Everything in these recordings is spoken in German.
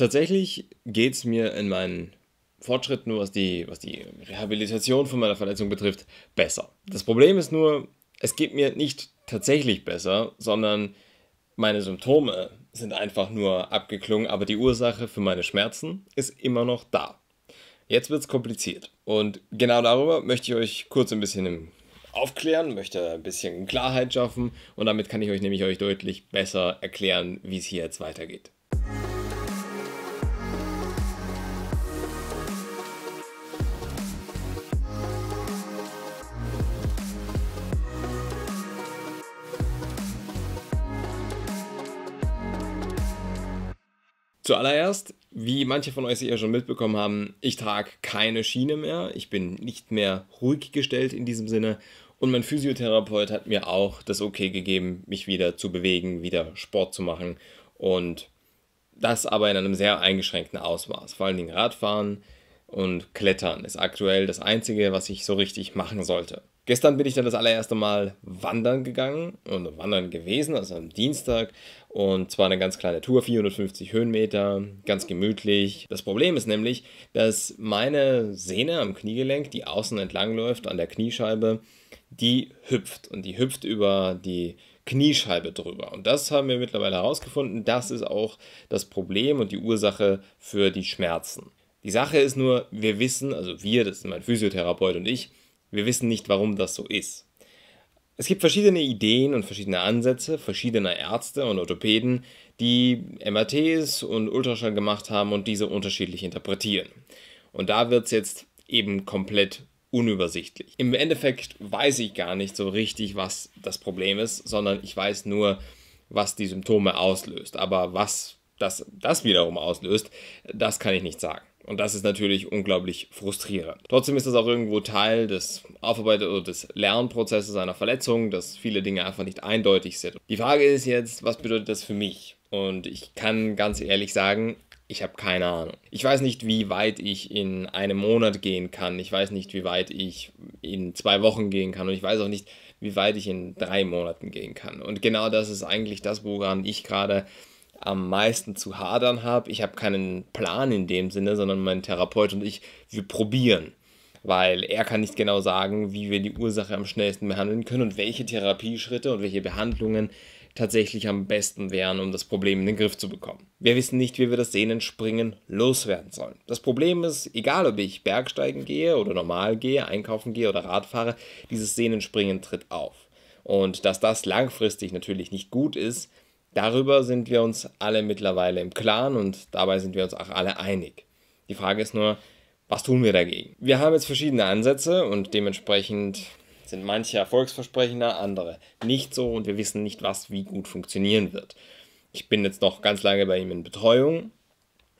Tatsächlich geht es mir in meinen Fortschritten, was die, was die Rehabilitation von meiner Verletzung betrifft, besser. Das Problem ist nur, es geht mir nicht tatsächlich besser, sondern meine Symptome sind einfach nur abgeklungen, aber die Ursache für meine Schmerzen ist immer noch da. Jetzt wird es kompliziert. Und genau darüber möchte ich euch kurz ein bisschen aufklären, möchte ein bisschen Klarheit schaffen und damit kann ich euch nämlich euch deutlich besser erklären, wie es hier jetzt weitergeht. Zuallererst, wie manche von euch sicher schon mitbekommen haben, ich trage keine Schiene mehr. Ich bin nicht mehr ruhig gestellt in diesem Sinne. Und mein Physiotherapeut hat mir auch das Okay gegeben, mich wieder zu bewegen, wieder Sport zu machen. Und das aber in einem sehr eingeschränkten Ausmaß. Vor allen Dingen Radfahren und Klettern ist aktuell das Einzige, was ich so richtig machen sollte. Gestern bin ich dann das allererste Mal wandern gegangen und wandern gewesen, also am Dienstag und zwar eine ganz kleine Tour, 450 Höhenmeter, ganz gemütlich. Das Problem ist nämlich, dass meine Sehne am Kniegelenk, die außen entlang läuft, an der Kniescheibe, die hüpft. Und die hüpft über die Kniescheibe drüber. Und das haben wir mittlerweile herausgefunden. Das ist auch das Problem und die Ursache für die Schmerzen. Die Sache ist nur, wir wissen, also wir, das sind mein Physiotherapeut und ich, wir wissen nicht, warum das so ist. Es gibt verschiedene Ideen und verschiedene Ansätze verschiedener Ärzte und Orthopäden, die MRTs und Ultraschall gemacht haben und diese unterschiedlich interpretieren. Und da wird es jetzt eben komplett unübersichtlich. Im Endeffekt weiß ich gar nicht so richtig, was das Problem ist, sondern ich weiß nur, was die Symptome auslöst. Aber was das, das wiederum auslöst, das kann ich nicht sagen. Und das ist natürlich unglaublich frustrierend. Trotzdem ist das auch irgendwo Teil des Aufarbeiten oder des Lernprozesses einer Verletzung, dass viele Dinge einfach nicht eindeutig sind. Die Frage ist jetzt, was bedeutet das für mich? Und ich kann ganz ehrlich sagen, ich habe keine Ahnung. Ich weiß nicht, wie weit ich in einem Monat gehen kann. Ich weiß nicht, wie weit ich in zwei Wochen gehen kann. Und ich weiß auch nicht, wie weit ich in drei Monaten gehen kann. Und genau das ist eigentlich das, woran ich gerade am meisten zu hadern habe. Ich habe keinen Plan in dem Sinne, sondern mein Therapeut und ich, wir probieren. Weil er kann nicht genau sagen, wie wir die Ursache am schnellsten behandeln können und welche Therapieschritte und welche Behandlungen tatsächlich am besten wären, um das Problem in den Griff zu bekommen. Wir wissen nicht, wie wir das Sehnenspringen loswerden sollen. Das Problem ist, egal ob ich Bergsteigen gehe oder normal gehe, einkaufen gehe oder Rad fahre, dieses Sehnenspringen tritt auf. Und dass das langfristig natürlich nicht gut ist, Darüber sind wir uns alle mittlerweile im Klaren und dabei sind wir uns auch alle einig. Die Frage ist nur, was tun wir dagegen? Wir haben jetzt verschiedene Ansätze und dementsprechend sind manche erfolgsversprechender, andere nicht so und wir wissen nicht, was wie gut funktionieren wird. Ich bin jetzt noch ganz lange bei ihm in Betreuung,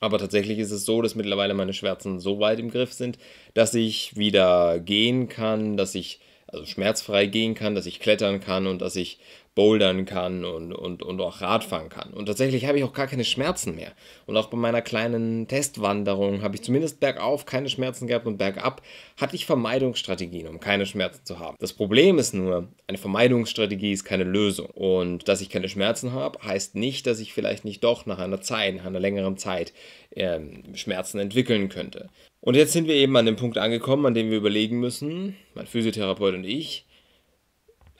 aber tatsächlich ist es so, dass mittlerweile meine Schmerzen so weit im Griff sind, dass ich wieder gehen kann, dass ich also schmerzfrei gehen kann, dass ich klettern kann und dass ich bouldern kann und, und, und auch Radfahren kann. Und tatsächlich habe ich auch gar keine Schmerzen mehr. Und auch bei meiner kleinen Testwanderung habe ich zumindest bergauf keine Schmerzen gehabt und bergab hatte ich Vermeidungsstrategien, um keine Schmerzen zu haben. Das Problem ist nur, eine Vermeidungsstrategie ist keine Lösung. Und dass ich keine Schmerzen habe, heißt nicht, dass ich vielleicht nicht doch nach einer Zeit, nach einer längeren Zeit äh, Schmerzen entwickeln könnte. Und jetzt sind wir eben an dem Punkt angekommen, an dem wir überlegen müssen, mein Physiotherapeut und ich,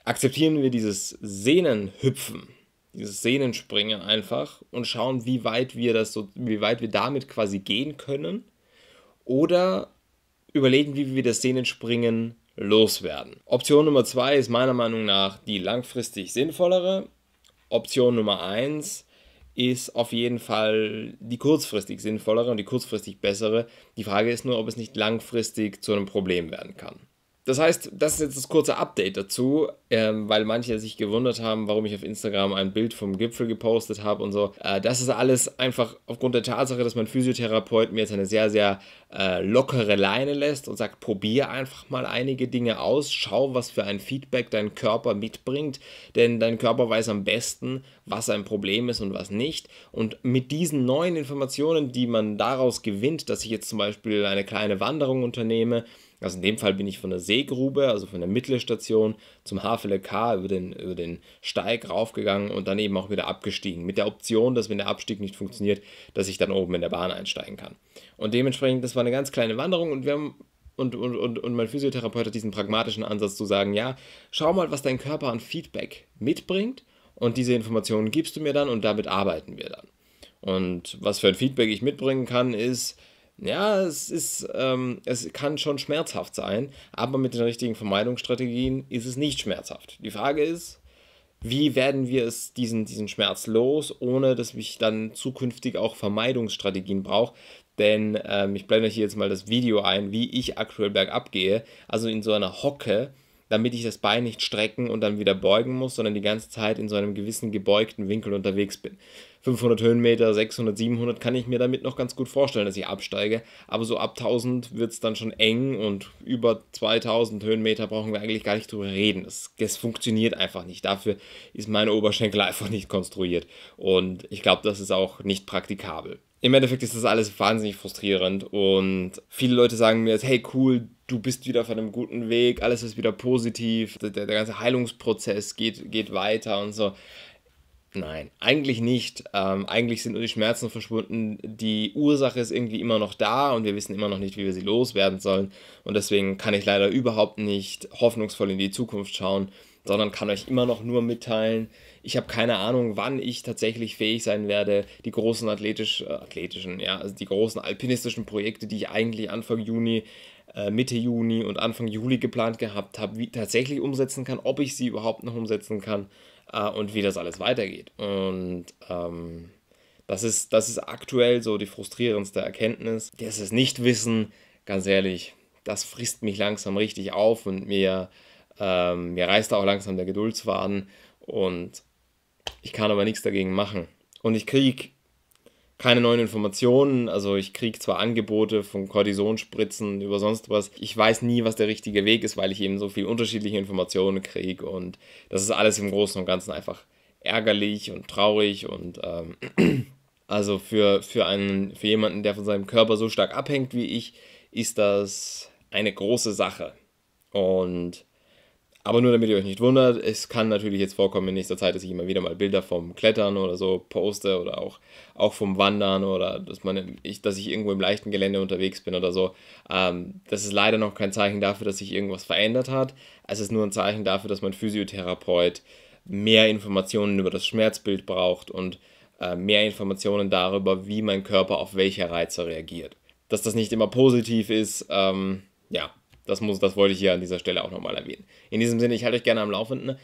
akzeptieren wir dieses Sehnenhüpfen, dieses Sehnenspringen einfach und schauen, wie weit wir das so, wie weit wir damit quasi gehen können. Oder überlegen, wie wir das Sehnenspringen loswerden. Option Nummer zwei ist meiner Meinung nach die langfristig sinnvollere. Option Nummer eins ist auf jeden Fall die kurzfristig sinnvollere und die kurzfristig bessere. Die Frage ist nur, ob es nicht langfristig zu einem Problem werden kann. Das heißt, das ist jetzt das kurze Update dazu, ähm, weil manche sich gewundert haben, warum ich auf Instagram ein Bild vom Gipfel gepostet habe und so. Äh, das ist alles einfach aufgrund der Tatsache, dass mein Physiotherapeut mir jetzt eine sehr, sehr äh, lockere Leine lässt und sagt, probier einfach mal einige Dinge aus, schau, was für ein Feedback dein Körper mitbringt, denn dein Körper weiß am besten, was ein Problem ist und was nicht. Und mit diesen neuen Informationen, die man daraus gewinnt, dass ich jetzt zum Beispiel eine kleine Wanderung unternehme, also in dem Fall bin ich von der Seegrube, also von der Mittelstation zum HFLK über den, über den Steig raufgegangen und dann eben auch wieder abgestiegen. Mit der Option, dass wenn der Abstieg nicht funktioniert, dass ich dann oben in der Bahn einsteigen kann. Und dementsprechend, das war eine ganz kleine Wanderung und wir haben und, und, und, und mein Physiotherapeut hat diesen pragmatischen Ansatz zu sagen, ja, schau mal, was dein Körper an Feedback mitbringt und diese Informationen gibst du mir dann und damit arbeiten wir dann. Und was für ein Feedback ich mitbringen kann, ist, ja, es ist, ähm, es kann schon schmerzhaft sein, aber mit den richtigen Vermeidungsstrategien ist es nicht schmerzhaft. Die Frage ist, wie werden wir es diesen, diesen Schmerz los, ohne dass ich dann zukünftig auch Vermeidungsstrategien brauche, denn ähm, ich blende euch hier jetzt mal das Video ein, wie ich aktuell bergab gehe. Also in so einer Hocke, damit ich das Bein nicht strecken und dann wieder beugen muss, sondern die ganze Zeit in so einem gewissen gebeugten Winkel unterwegs bin. 500 Höhenmeter, 600, 700 kann ich mir damit noch ganz gut vorstellen, dass ich absteige. Aber so ab 1000 wird es dann schon eng und über 2000 Höhenmeter brauchen wir eigentlich gar nicht drüber reden. Das, das funktioniert einfach nicht. Dafür ist mein Oberschenkel einfach nicht konstruiert. Und ich glaube, das ist auch nicht praktikabel im Endeffekt ist das alles wahnsinnig frustrierend und viele Leute sagen mir jetzt, hey cool, du bist wieder auf einem guten Weg, alles ist wieder positiv, der, der ganze Heilungsprozess geht, geht weiter und so. Nein, eigentlich nicht. Ähm, eigentlich sind nur die Schmerzen verschwunden. Die Ursache ist irgendwie immer noch da und wir wissen immer noch nicht, wie wir sie loswerden sollen. Und deswegen kann ich leider überhaupt nicht hoffnungsvoll in die Zukunft schauen sondern kann euch immer noch nur mitteilen, ich habe keine Ahnung, wann ich tatsächlich fähig sein werde, die großen athletisch, äh, athletischen, ja, also die großen alpinistischen Projekte, die ich eigentlich Anfang Juni, äh, Mitte Juni und Anfang Juli geplant gehabt habe, wie tatsächlich umsetzen kann, ob ich sie überhaupt noch umsetzen kann äh, und wie das alles weitergeht. Und ähm, das ist, das ist aktuell so die frustrierendste Erkenntnis. Das ist Nichtwissen, ganz ehrlich, das frisst mich langsam richtig auf und mir ähm, mir reißt auch langsam der Geduldsfaden und ich kann aber nichts dagegen machen. Und ich kriege keine neuen Informationen. Also ich kriege zwar Angebote von Kortisonspritzen über sonst was. Ich weiß nie, was der richtige Weg ist, weil ich eben so viel unterschiedliche Informationen kriege. Und das ist alles im Großen und Ganzen einfach ärgerlich und traurig und ähm, also für, für einen, für jemanden, der von seinem Körper so stark abhängt wie ich, ist das eine große Sache. Und aber nur damit ihr euch nicht wundert, es kann natürlich jetzt vorkommen in nächster Zeit, dass ich immer wieder mal Bilder vom Klettern oder so poste oder auch, auch vom Wandern oder dass, man, ich, dass ich irgendwo im leichten Gelände unterwegs bin oder so. Ähm, das ist leider noch kein Zeichen dafür, dass sich irgendwas verändert hat. Es ist nur ein Zeichen dafür, dass mein Physiotherapeut mehr Informationen über das Schmerzbild braucht und äh, mehr Informationen darüber, wie mein Körper auf welche Reize reagiert. Dass das nicht immer positiv ist, ähm, ja, das, muss, das wollte ich hier an dieser Stelle auch nochmal erwähnen. In diesem Sinne, ich halte euch gerne am Laufenden.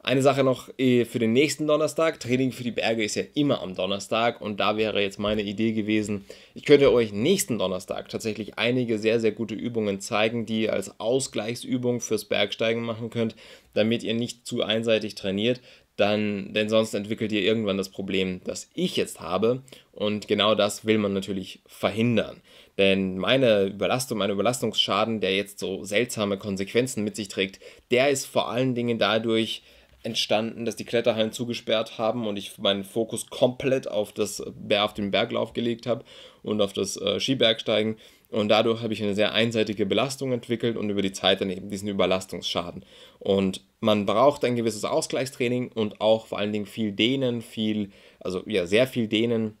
Eine Sache noch eh, für den nächsten Donnerstag. Training für die Berge ist ja immer am Donnerstag und da wäre jetzt meine Idee gewesen, ich könnte euch nächsten Donnerstag tatsächlich einige sehr, sehr gute Übungen zeigen, die ihr als Ausgleichsübung fürs Bergsteigen machen könnt, damit ihr nicht zu einseitig trainiert, dann, denn sonst entwickelt ihr irgendwann das Problem, das ich jetzt habe. Und genau das will man natürlich verhindern. Denn meine Überlastung, mein Überlastungsschaden, der jetzt so seltsame Konsequenzen mit sich trägt, der ist vor allen Dingen dadurch entstanden, dass die Kletterhallen zugesperrt haben und ich meinen Fokus komplett auf, das, auf den Berglauf gelegt habe und auf das äh, Skibergsteigen. Und dadurch habe ich eine sehr einseitige Belastung entwickelt und über die Zeit dann eben diesen Überlastungsschaden. Und man braucht ein gewisses Ausgleichstraining und auch vor allen Dingen viel Dehnen, viel, also ja, sehr viel Dehnen,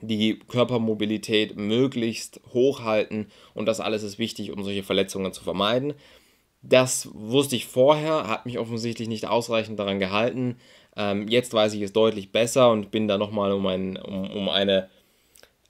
die Körpermobilität möglichst hochhalten und das alles ist wichtig, um solche Verletzungen zu vermeiden. Das wusste ich vorher, hat mich offensichtlich nicht ausreichend daran gehalten. Ähm, jetzt weiß ich es deutlich besser und bin da nochmal um, ein, um, um eine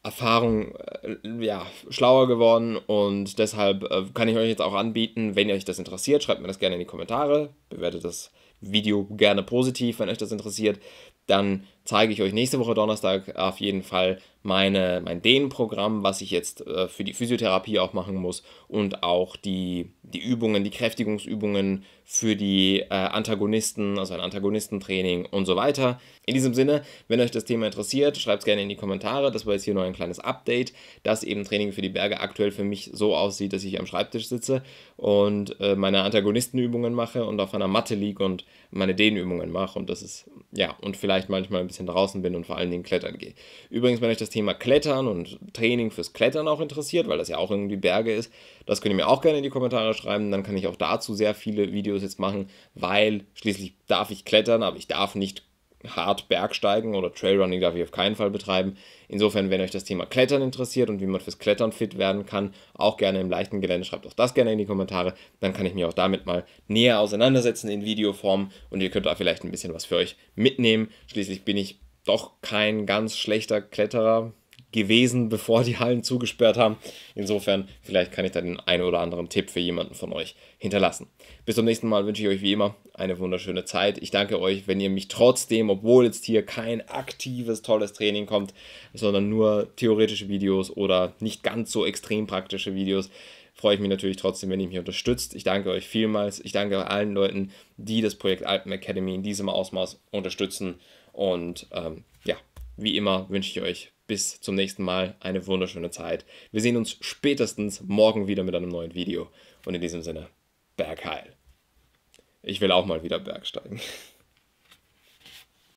Erfahrung äh, ja, schlauer geworden und deshalb äh, kann ich euch jetzt auch anbieten, wenn euch das interessiert, schreibt mir das gerne in die Kommentare, bewertet das Video gerne positiv, wenn euch das interessiert, dann zeige ich euch nächste Woche Donnerstag auf jeden Fall meine, mein Dehnprogramm, was ich jetzt äh, für die Physiotherapie auch machen muss und auch die, die Übungen, die Kräftigungsübungen für die äh, Antagonisten, also ein Antagonistentraining und so weiter. In diesem Sinne, wenn euch das Thema interessiert, schreibt es gerne in die Kommentare. Das war jetzt hier nur ein kleines Update, dass eben Training für die Berge aktuell für mich so aussieht, dass ich am Schreibtisch sitze und äh, meine Antagonistenübungen mache und auf einer Matte liege und meine Dehnübungen mache und das ist, ja, und vielleicht manchmal ein bisschen bisschen draußen bin und vor allen Dingen klettern gehe. Übrigens, wenn euch das Thema Klettern und Training fürs Klettern auch interessiert, weil das ja auch irgendwie Berge ist, das könnt ihr mir auch gerne in die Kommentare schreiben. Dann kann ich auch dazu sehr viele Videos jetzt machen, weil schließlich darf ich klettern, aber ich darf nicht hart Bergsteigen oder Trailrunning darf ich auf keinen Fall betreiben. Insofern, wenn euch das Thema Klettern interessiert und wie man fürs Klettern fit werden kann, auch gerne im leichten Gelände, schreibt auch das gerne in die Kommentare. Dann kann ich mich auch damit mal näher auseinandersetzen in Videoform und ihr könnt da vielleicht ein bisschen was für euch mitnehmen. Schließlich bin ich doch kein ganz schlechter Kletterer gewesen, bevor die Hallen zugesperrt haben. Insofern, vielleicht kann ich da den einen oder anderen Tipp für jemanden von euch hinterlassen. Bis zum nächsten Mal wünsche ich euch wie immer eine wunderschöne Zeit. Ich danke euch, wenn ihr mich trotzdem, obwohl jetzt hier kein aktives, tolles Training kommt, sondern nur theoretische Videos oder nicht ganz so extrem praktische Videos, freue ich mich natürlich trotzdem, wenn ihr mich unterstützt. Ich danke euch vielmals. Ich danke allen Leuten, die das Projekt Alpen Academy in diesem Ausmaß unterstützen. Und ähm, wie immer wünsche ich euch bis zum nächsten Mal eine wunderschöne Zeit. Wir sehen uns spätestens morgen wieder mit einem neuen Video. Und in diesem Sinne, Bergheil. Ich will auch mal wieder bergsteigen.